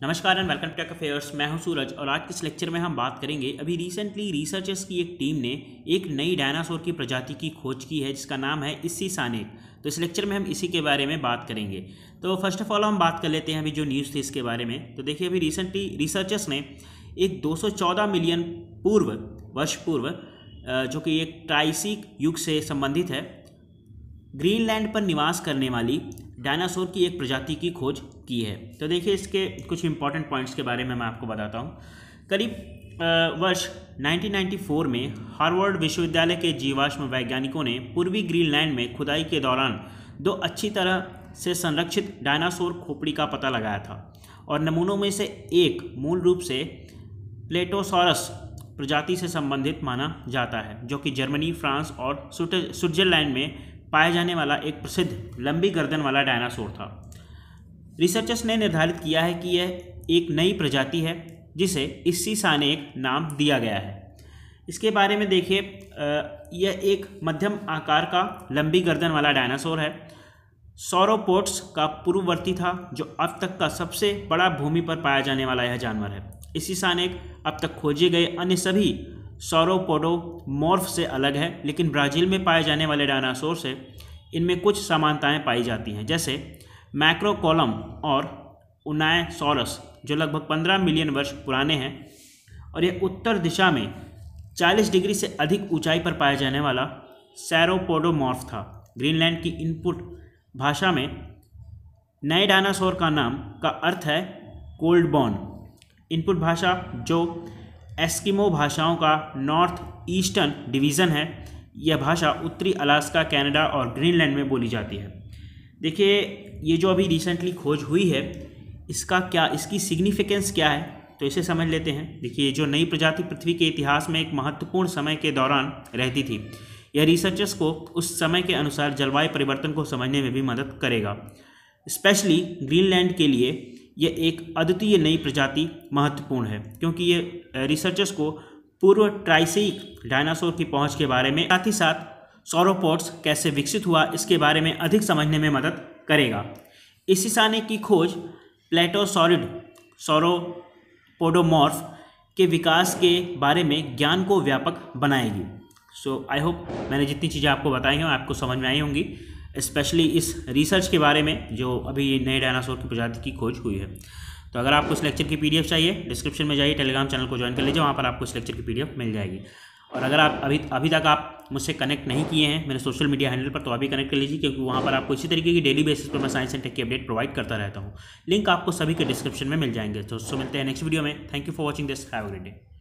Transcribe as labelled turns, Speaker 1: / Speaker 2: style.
Speaker 1: नमस्कार and welcome to affairs मैं हूं सूरज और आज के इस लेक्चर में हम बात करेंगे अभी रिसेंटली रिसर्चर्स की एक टीम ने एक नई डायनासोर की प्रजाति की खोज की है जिसका नाम है इसी साने तो इस लेक्चर में हम इसी के बारे में बात करेंगे तो फर्स्ट ऑफ ऑल हम बात कर लेते हैं अभी जो न्यूज़ थी इसके बारे में तो देखिए अभी रिसेंटली रिसर्चर्स ने एक दो मिलियन पूर्व वर्ष पूर्व जो कि एक ट्राइसिक युग से संबंधित है ग्रीनलैंड पर निवास करने वाली डायनासोर की एक प्रजाति की खोज की है तो देखिए इसके कुछ इंपॉर्टेंट पॉइंट्स के बारे में मैं आपको बताता हूँ करीब वर्ष 1994 में हार्वर्ड विश्वविद्यालय के जीवाश्म वैज्ञानिकों ने पूर्वी ग्रीनलैंड में खुदाई के दौरान दो अच्छी तरह से संरक्षित डायनासोर खोपड़ी का पता लगाया था और नमूनों में से एक मूल रूप से प्लेटोसॉरस प्रजाति से संबंधित माना जाता है जो कि जर्मनी फ्रांस और स्विट्जरलैंड में पाया जाने वाला एक प्रसिद्ध लंबी गर्दन वाला डायनासोर था रिसर्चर्स ने निर्धारित किया है कि यह एक नई प्रजाति है जिसे इसी सानेक नाम दिया गया है इसके बारे में देखिए यह एक मध्यम आकार का लंबी गर्दन वाला डायनासोर है सौरोपोर्ट्स का पूर्ववर्ती था जो अब तक का सबसे बड़ा भूमि पर पाया जाने वाला यह जानवर है इसी सानेक अब तक खोजे गए अन्य सभी सौरोपोडो मॉर्फ से अलग है लेकिन ब्राज़ील में पाए जाने वाले डायनासोर से इनमें कुछ समानताएं पाई जाती हैं जैसे मैक्रोकोलम और उनायसोरस जो लगभग 15 मिलियन वर्ष पुराने हैं और यह उत्तर दिशा में 40 डिग्री से अधिक ऊंचाई पर पाया जाने वाला सैरोपोडोमॉर्फ था ग्रीनलैंड की इनपुट भाषा में नए डायनासोर का नाम का अर्थ है कोल्ड बॉर्न इनपुट भाषा जो एस्किमो भाषाओं का नॉर्थ ईस्टर्न डिवीज़न है यह भाषा उत्तरी अलास्का कनाडा और ग्रीनलैंड में बोली जाती है देखिए ये जो अभी रिसेंटली खोज हुई है इसका क्या इसकी सिग्निफिकेंस क्या है तो इसे समझ लेते हैं देखिए जो नई प्रजाति पृथ्वी के इतिहास में एक महत्वपूर्ण समय के दौरान रहती थी यह रिसर्चर्स को उस समय के अनुसार जलवायु परिवर्तन को समझने में भी मदद करेगा स्पेशली ग्रीनलैंड के लिए यह एक अद्वितीय नई प्रजाति महत्वपूर्ण है क्योंकि ये रिसर्चर्स को पूर्व ट्राइसिक डायनासोर की पहुंच के बारे में साथ ही साथ सौरोपोर्ट्स कैसे विकसित हुआ इसके बारे में अधिक समझने में मदद करेगा साने की खोज प्लेटोसॉरिड सौरोपोडोमॉर्फ के विकास के बारे में ज्ञान को व्यापक बनाएगी सो आई होप मैंने जितनी चीज़ें आपको बताई हैं आपको समझ में आई होंगी स्पेशली इस रिसर्च के बारे में जो अभी नए डायनासोर की प्रजाति की खोज हुई है तो अगर आपको इस लेक्चर की पीडीएफ चाहिए डिस्क्रिप्शन में जाइए टेलीग्राम चैनल को ज्वाइन कर लीजिए वहाँ पर आपको इस लेक्चर की पीडीएफ मिल जाएगी और अगर आप अभी अभी तक आप मुझसे कनेक्ट नहीं किए हैं मेरे सोशल मीडिया हैंडल पर तो अभी कनेक्ट कर लीजिए क्योंकि वहाँ पर आपको इसी तरीके की डेली बेसिस पर मैं साइंस एंड टेक की अपडेट प्रोवाइड करता रहता हूँ लिंक आपको सभी के डिस्क्रिप्शन में मिल जाएंगे दोस्तों मिलते हैं नेक्स्ट वीडियो में thank you for watching this have great day